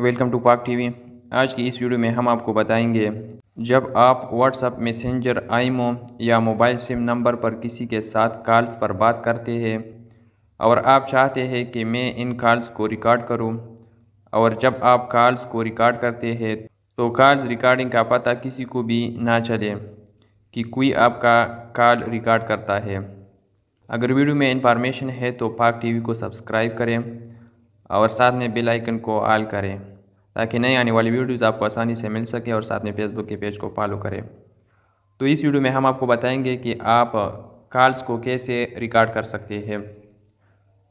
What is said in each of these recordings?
welcome to पाक TV आज की इस वीडियो में हम आपको बताएंगे जब आप व्हाट्सअप मैसेंजर आईमो या मोबाइल सिम नंबर पर किसी के साथ कॉल्स पर बात करते हैं और आप चाहते हैं कि मैं इन कॉल्स को रिकॉर्ड करूं और जब आप कॉल्स को रिकॉर्ड करते हैं तो कॉल्स रिकॉर्डिंग का पता किसी को भी ना चले कि कोई आपका कॉल रिकॉर्ड करता है अगर वीडियो में इंफॉर्मेशन है तो पाक टी को सब्सक्राइब करें और साथ में बेल आइकन को ऑल करें ताकि नई आने वाली वीडियोज़ आपको आसानी से मिल सके और साथ में फेसबुक के पेज को फॉलो करें तो इस वीडियो में हम आपको बताएंगे कि आप कॉल्स को कैसे रिकॉर्ड कर सकते हैं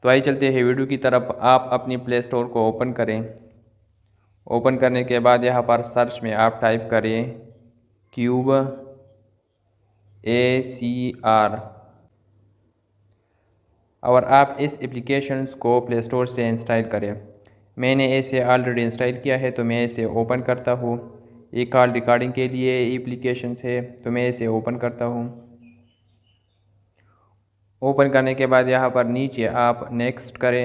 तो आइए चलते हैं वीडियो की तरफ आप अपनी प्ले स्टोर को ओपन करें ओपन करने के बाद यहाँ पर सर्च में आप टाइप करें क्यूब ए सी आर और आप इस एप्लीकेशन को प्ले स्टोर से इंस्टॉल करें मैंने इसे ऑलरेडी इंस्टॉल किया है तो मैं इसे ओपन करता हूँ ये कॉल रिकॉर्डिंग के लिए एप्लीकेशन है तो मैं इसे ओपन करता हूँ ओपन करने के बाद यहाँ पर नीचे आप नेक्स्ट करें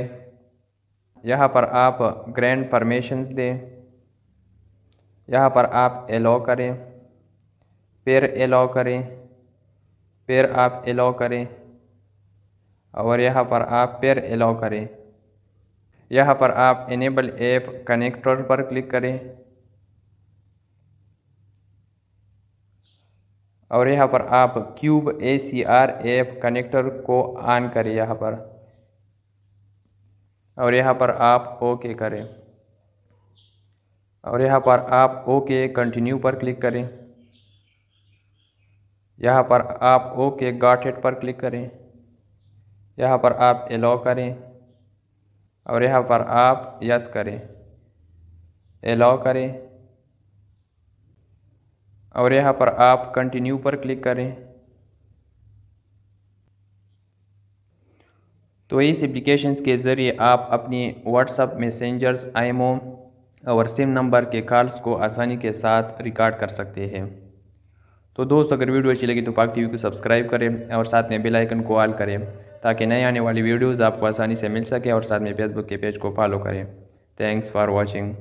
यहाँ पर आप ग्रैंड परमिशंस दें यहाँ पर आप एलो करें फिर एलो करें फिर आप एलाउ करें और यहाँ पर आप पेयर एलाउ करें यहाँ पर आप इनेबल ऐप कनेक्टर पर क्लिक करें और यहाँ पर आप cube A C R F connector को ऑन करें यहाँ पर और यहाँ पर आप ओके करें और यहाँ पर आप ओके कंटिन्यू पर क्लिक करें यहाँ पर आप ओके गार्टेड पर क्लिक करें यहाँ पर आप एलाउ करें और यहाँ पर आप यस करें एलाउ करें और यहाँ पर आप कंटिन्यू पर क्लिक करें तो इस एप्लीकेशन के ज़रिए आप अपने व्हाट्सअप मैसेंजर्स आईमो और सिम नंबर के कॉल्स को आसानी के साथ रिकॉर्ड कर सकते हैं तो दोस्तों अगर वीडियो अच्छी लगी तो पाक टीवी को सब्सक्राइब करें और साथ में बेल आइकन को ऑल करें ताकि नए आने वाली वीडियोज़ आपको आसानी से मिल सके और साथ में फेसबुक के पेज को फॉलो करें थैंक्स फॉर वॉचिंग